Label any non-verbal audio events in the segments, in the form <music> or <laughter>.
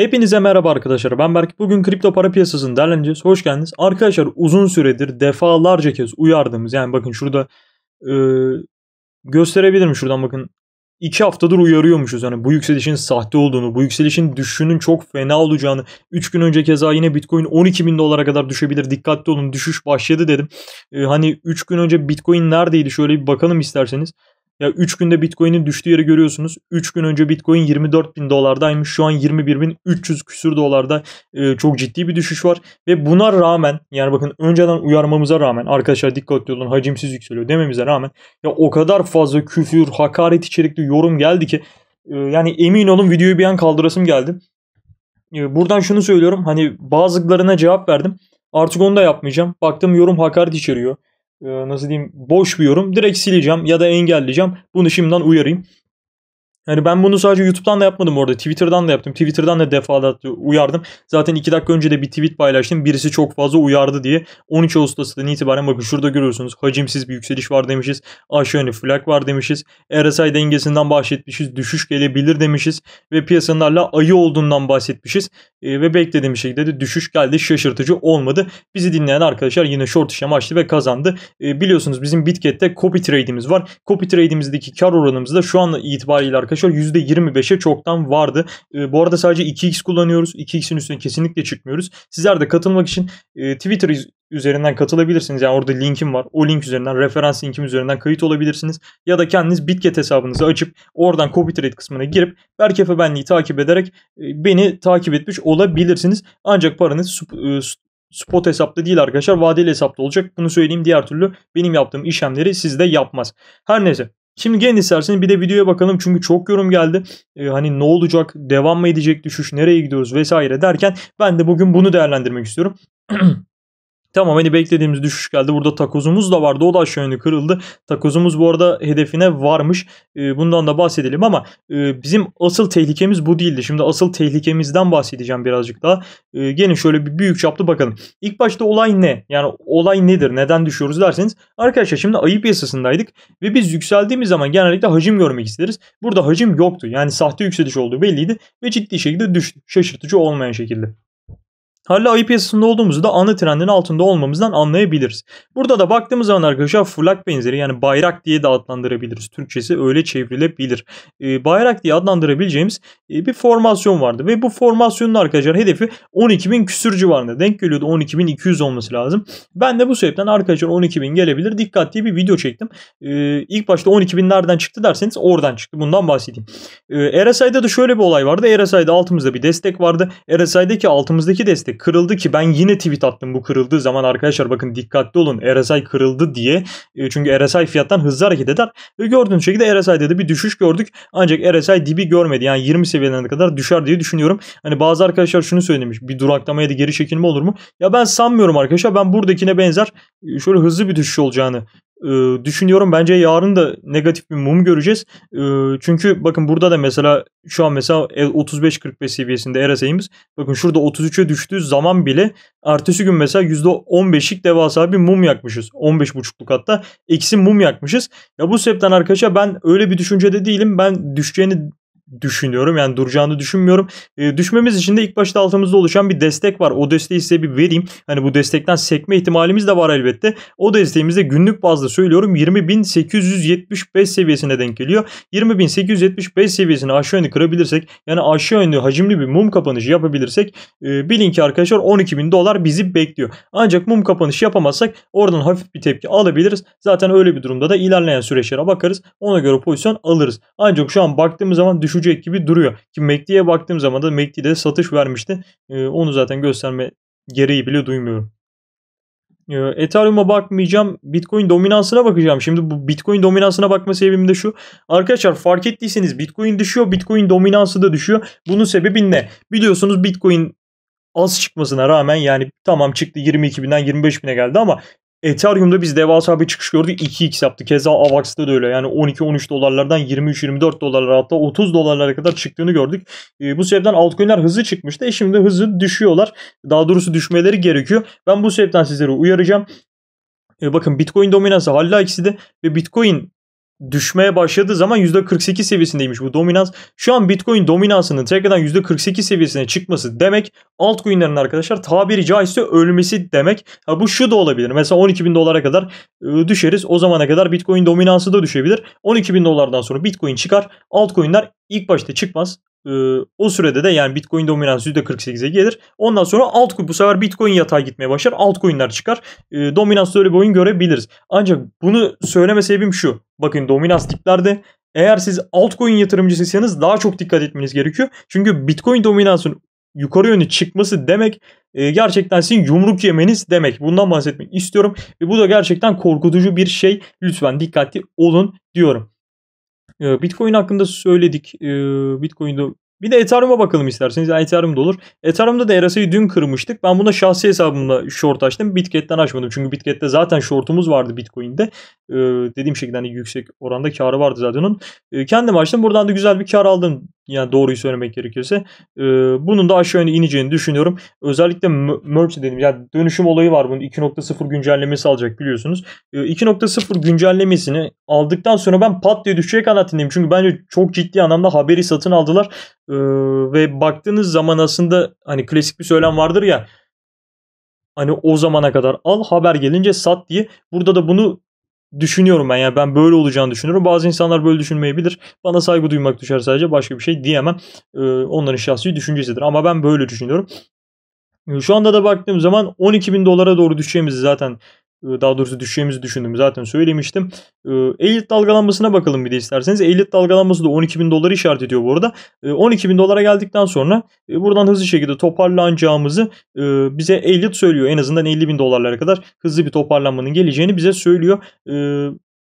Hepinize merhaba arkadaşlar. Ben Berk. Bugün kripto para piyasasını değerlendireceğiz. Hoş geldiniz. Arkadaşlar uzun süredir defalarca kez uyardığımız yani bakın şurada e, gösterebilirim şuradan bakın. 2 haftadır uyarıyormuşuz. Yani bu yükselişin sahte olduğunu, bu yükselişin düşüşünün çok fena olacağını. 3 gün önce keza yine Bitcoin 12 bin dolara kadar düşebilir. Dikkatli olun düşüş başladı dedim. E, hani 3 gün önce Bitcoin neredeydi şöyle bir bakalım isterseniz. Ya 3 günde Bitcoin'in düştüğü yeri görüyorsunuz. 3 gün önce Bitcoin 24 bin dolardaymış. Şu an 21 bin 300 küsür dolarda e, çok ciddi bir düşüş var. Ve buna rağmen yani bakın önceden uyarmamıza rağmen arkadaşlar dikkatli olun hacimsiz yükseliyor dememize rağmen ya o kadar fazla küfür, hakaret içerikli yorum geldi ki e, yani emin olun videoyu bir an kaldırasım geldi. E, buradan şunu söylüyorum hani bazılarına cevap verdim. Artık onu da yapmayacağım. Baktım yorum hakaret içeriyor. Ee, nasıl diyeyim boş bir yorum direkt sileceğim ya da engelleyeceğim. Bunu şimdiden uyarayım. Yani ben bunu sadece YouTube'dan da yapmadım orada. Twitter'dan da yaptım. Twitter'dan da defalarca uyardım. Zaten 2 dakika önce de bir tweet paylaştım. Birisi çok fazla uyardı diye. 13 Ağustos'tan itibaren bakın şurada görüyorsunuz. Hacimsiz bir yükseliş var demişiz. Aşağı yönlü flak var demişiz. RSI dengesinden bahsetmişiz. Düşüş gelebilir demişiz. Ve piyasalarla ayı olduğundan bahsetmişiz. E, ve beklediğim şekilde de düşüş geldi. Şaşırtıcı olmadı. Bizi dinleyen arkadaşlar yine short işlem açtı ve kazandı. E, biliyorsunuz bizim Bitket'te copy trade'imiz var. Copy trade'imizdeki kar oranımızı da şu an itibariyle arkadaşlar arkadaşlar %25'e çoktan vardı. E, bu arada sadece 2x kullanıyoruz. 2x'in üstüne kesinlikle çıkmıyoruz. Sizler de katılmak için e, Twitter üzerinden katılabilirsiniz. Yani orada linkim var. O link üzerinden, referans linkim üzerinden kayıt olabilirsiniz. Ya da kendiniz Bitget hesabınızı açıp oradan copy trade kısmına girip Berkefe benliği takip ederek e, beni takip etmiş olabilirsiniz. Ancak paranız e, spot hesapta değil arkadaşlar vadeli hesapta olacak. Bunu söyleyeyim diğer türlü benim yaptığım işlemleri siz de yapmaz. Her neyse Şimdi gelin isterseniz bir de videoya bakalım çünkü çok yorum geldi. Ee, hani ne olacak, devam mı edecek düşüş, nereye gidiyoruz vesaire derken ben de bugün bunu değerlendirmek istiyorum. <clears throat> Tamam hani beklediğimiz düşüş geldi. Burada takozumuz da vardı. O da aşağı yönlü kırıldı. Takozumuz bu arada hedefine varmış. Ee, bundan da bahsedelim ama e, bizim asıl tehlikemiz bu değildi. Şimdi asıl tehlikemizden bahsedeceğim birazcık daha. Ee, gelin şöyle bir büyük çaplı bakalım. İlk başta olay ne? Yani olay nedir? Neden düşüyoruz derseniz. Arkadaşlar şimdi ayı piyasasındaydık ve biz yükseldiğimiz zaman genellikle hacim görmek isteriz. Burada hacim yoktu. Yani sahte yükseliş olduğu belliydi ve ciddi şekilde düştü. Şaşırtıcı olmayan şekilde. Hala ayı piyasasında olduğumuzu da ana trendin altında olmamızdan anlayabiliriz. Burada da baktığımız zaman arkadaşlar flag benzeri yani bayrak diye de adlandırabiliriz. Türkçesi öyle çevrilebilir. E, bayrak diye adlandırabileceğimiz e, bir formasyon vardı ve bu formasyonun arkadaşlar hedefi 12.000 küsür civarında denk geliyordu. 12.200 olması lazım. Ben de bu sebepten arkadaşlar 12.000 gelebilir dikkat diye bir video çektim. E, ilk başta 12.000 nereden çıktı derseniz oradan çıktı. Bundan bahsedeyim. E, ee, RSI'da da şöyle bir olay vardı. RSI'da altımızda bir destek vardı. RSI'daki altımızdaki destek kırıldı ki ben yine tweet attım bu kırıldığı zaman arkadaşlar bakın dikkatli olun RSI kırıldı diye. E, çünkü RSI fiyattan hızlı hareket eder ve gördüğünüz şekilde RSI'de de bir düşüş gördük. Ancak RSI dibi görmedi yani 20 seviyelerine kadar düşer diye düşünüyorum. Hani bazı arkadaşlar şunu söylemiş bir duraklamaya da geri çekilme olur mu? Ya ben sanmıyorum arkadaşlar ben buradakine benzer e, şöyle hızlı bir düşüş olacağını e, düşünüyorum. Bence yarın da negatif bir mum göreceğiz. E, çünkü bakın burada da mesela şu an mesela 35-45 e, seviyesinde RSI'miz. Bakın şurada 33'e düştüğü zaman bile ertesi gün mesela %15'lik devasa bir mum yakmışız. 15.5'luk hatta eksi mum yakmışız. Ya bu sebepten arkadaşlar ben öyle bir düşüncede değilim. Ben düşeceğini düşünüyorum. Yani duracağını düşünmüyorum. E, düşmemiz için de ilk başta altımızda oluşan bir destek var. O desteği size bir vereyim. Hani bu destekten sekme ihtimalimiz de var elbette. O desteğimizde günlük bazda söylüyorum 20.875 seviyesine denk geliyor. 20.875 seviyesini aşağı yönlü kırabilirsek yani aşağı yönlü hacimli bir mum kapanışı yapabilirsek e, bilin ki arkadaşlar 12.000 dolar bizi bekliyor. Ancak mum kapanışı yapamazsak oradan hafif bir tepki alabiliriz. Zaten öyle bir durumda da ilerleyen süreçlere bakarız. Ona göre pozisyon alırız. Ancak şu an baktığımız zaman düşüş düşecek gibi duruyor. Ki MACD'ye baktığım zaman da MACD'de satış vermişti. Ee, onu zaten gösterme gereği bile duymuyorum. E, Ethereum'a bakmayacağım. Bitcoin dominansına bakacağım. Şimdi bu Bitcoin dominansına bakma sebebim de şu. Arkadaşlar fark ettiyseniz Bitcoin düşüyor. Bitcoin dominansı da düşüyor. Bunun sebebi ne? Biliyorsunuz Bitcoin az çıkmasına rağmen yani tamam çıktı 22000'den 25000'e geldi ama Ethereum'da biz devasa bir çıkış gördük. 2x yaptı. Keza AVAX'da da öyle. Yani 12-13 dolarlardan 23-24 dolarlara hatta 30 dolarlara kadar çıktığını gördük. E, bu sebepten altcoin'ler hızlı çıkmıştı. E şimdi hızlı düşüyorlar. Daha doğrusu düşmeleri gerekiyor. Ben bu sebepten sizleri uyaracağım. E, bakın Bitcoin dominansı hala ikisi de ve Bitcoin düşmeye başladığı zaman %48 seviyesindeymiş bu dominans. Şu an Bitcoin dominansının tekrardan %48 seviyesine çıkması demek altcoin'lerin arkadaşlar tabiri caizse ölmesi demek. Ha bu şu da olabilir. Mesela 12 bin dolara kadar e, düşeriz. O zamana kadar Bitcoin dominansı da düşebilir. 12 bin dolardan sonra Bitcoin çıkar. Altcoin'ler ilk başta çıkmaz ee, o sürede de yani Bitcoin dominansı %48'e gelir. Ondan sonra altcoin bu sefer Bitcoin yatağa gitmeye başlar. Altcoin'ler çıkar. E, ee, dominans öyle bir oyun görebiliriz. Ancak bunu söyleme sebebim şu. Bakın dominans diplerde eğer siz altcoin yatırımcısıysanız daha çok dikkat etmeniz gerekiyor. Çünkü Bitcoin dominansın yukarı yönlü çıkması demek e, gerçekten sizin yumruk yemeniz demek. Bundan bahsetmek istiyorum. Ve bu da gerçekten korkutucu bir şey. Lütfen dikkatli olun diyorum. Ee, Bitcoin hakkında söyledik. Ee, Bitcoin'de bir de Ethereum'a bakalım isterseniz. Yani Ethereum da olur. Ethereum'da da RSI'yi dün kırmıştık. Ben buna şahsi hesabımla short açtım. Bitget'ten açmadım. Çünkü Bitget'te zaten shortumuz vardı Bitcoin'de. Ee, dediğim şekilde hani yüksek oranda karı vardı zaten onun. Ee, kendim açtım. Buradan da güzel bir kar aldım yani doğruyu söylemek gerekirse. E, bunun da aşağı ineceğini düşünüyorum. Özellikle merge dedim yani dönüşüm olayı var bunun 2.0 güncellemesi alacak biliyorsunuz. E, 2.0 güncellemesini aldıktan sonra ben pat diye düşecek kanaatindeyim. Çünkü bence çok ciddi anlamda haberi satın aldılar. E, ve baktığınız zaman aslında hani klasik bir söylem vardır ya hani o zamana kadar al haber gelince sat diye. Burada da bunu düşünüyorum ben. Yani ben böyle olacağını düşünüyorum. Bazı insanlar böyle düşünmeyebilir. Bana saygı duymak düşer sadece. Başka bir şey diyemem. Ee, onların şahsi düşüncesidir. Ama ben böyle düşünüyorum. Ee, şu anda da baktığım zaman 12 bin dolara doğru düşeceğimizi zaten daha doğrusu düşeceğimizi düşündüğümü zaten söylemiştim. Elit dalgalanmasına bakalım bir de isterseniz. Elit dalgalanması da 12 bin doları işaret ediyor bu arada. 12 bin dolara geldikten sonra ıı, buradan hızlı şekilde toparlanacağımızı ıı, bize elit söylüyor. En azından 50 bin dolarlara kadar hızlı bir toparlanmanın geleceğini bize söylüyor.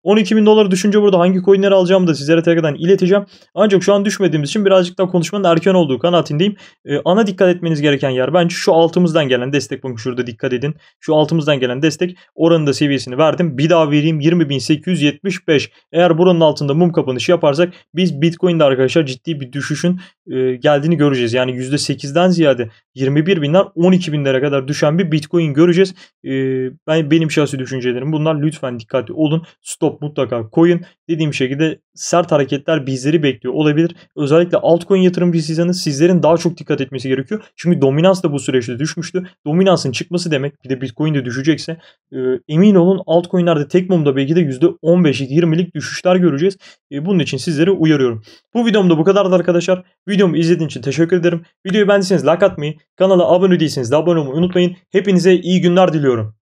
12 bin doları düşünce burada hangi coinleri alacağımı da sizlere tekrardan ileteceğim. Ancak şu an düşmediğimiz için birazcık daha konuşmanın erken olduğu kanaatindeyim. Ee, ana dikkat etmeniz gereken yer bence şu altımızdan gelen destek. Bakın şurada dikkat edin. Şu altımızdan gelen destek oranında seviyesini verdim. Bir daha vereyim 20.875. Eğer buranın altında mum kapanışı yaparsak biz Bitcoin'de arkadaşlar ciddi bir düşüşün e, geldiğini göreceğiz. Yani %8'den ziyade 21 binden 12 binlere kadar düşen bir bitcoin göreceğiz. E, ben Benim şahsi düşüncelerim bunlar. Lütfen dikkatli olun. Stop mutlaka koyun. Dediğim şekilde sert hareketler bizleri bekliyor olabilir. Özellikle altcoin yatırımcısıysanız sizlerin daha çok dikkat etmesi gerekiyor. Çünkü dominans da bu süreçte düşmüştü. Dominansın çıkması demek bir de bitcoin de düşecekse e, emin olun altcoinlerde tek mumda belki de %15'lik 20'lik düşüşler göreceğiz. bunun için sizleri uyarıyorum. Bu videomda bu kadardı arkadaşlar. Video videomu izlediğiniz için teşekkür ederim. Videoyu beğendiyseniz like atmayı, kanala abone değilseniz de abone olmayı unutmayın. Hepinize iyi günler diliyorum.